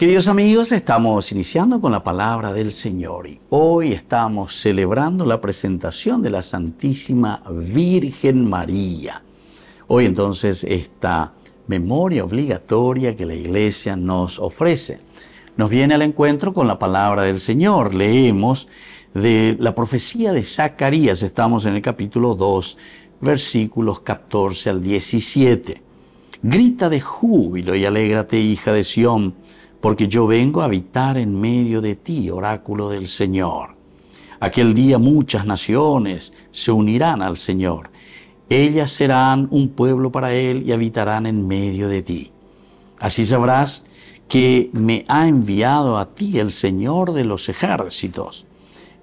Queridos amigos, estamos iniciando con la palabra del Señor y hoy estamos celebrando la presentación de la Santísima Virgen María. Hoy entonces esta memoria obligatoria que la Iglesia nos ofrece. Nos viene al encuentro con la palabra del Señor. Leemos de la profecía de Zacarías, estamos en el capítulo 2, versículos 14 al 17. Grita de júbilo y alégrate, hija de Sión porque yo vengo a habitar en medio de ti, oráculo del Señor. Aquel día muchas naciones se unirán al Señor. Ellas serán un pueblo para Él y habitarán en medio de ti. Así sabrás que me ha enviado a ti el Señor de los ejércitos.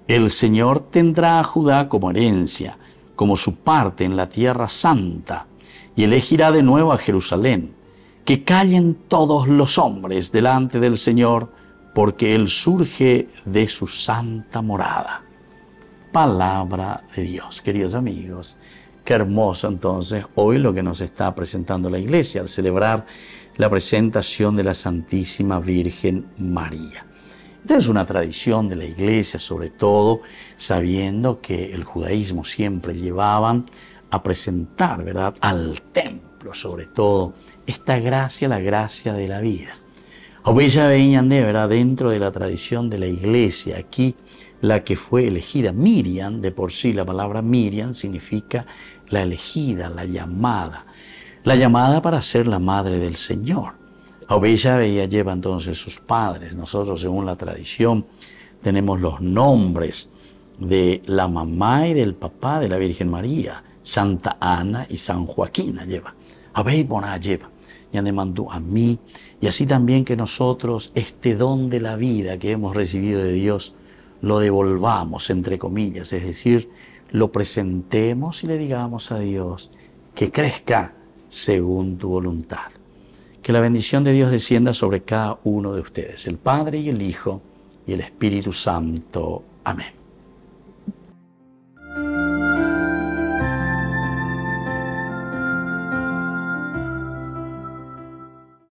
El Señor tendrá a Judá como herencia, como su parte en la tierra santa, y elegirá de nuevo a Jerusalén que callen todos los hombres delante del Señor, porque Él surge de su santa morada. Palabra de Dios, queridos amigos. Qué hermoso entonces hoy lo que nos está presentando la iglesia al celebrar la presentación de la Santísima Virgen María. Esta es una tradición de la iglesia, sobre todo sabiendo que el judaísmo siempre llevaban a presentar, ¿verdad?, al templo sobre todo, esta gracia, la gracia de la vida. Aunque ya dentro de la tradición de la iglesia, aquí la que fue elegida, Miriam, de por sí la palabra Miriam significa la elegida, la llamada, la llamada para ser la madre del Señor. Obella lleva entonces sus padres, nosotros según la tradición tenemos los nombres de la mamá y del papá de la Virgen María, Santa Ana y San Joaquín lleva habéis lleva y a mí, y así también que nosotros este don de la vida que hemos recibido de Dios lo devolvamos, entre comillas, es decir, lo presentemos y le digamos a Dios que crezca según tu voluntad. Que la bendición de Dios descienda sobre cada uno de ustedes, el Padre y el Hijo y el Espíritu Santo. Amén.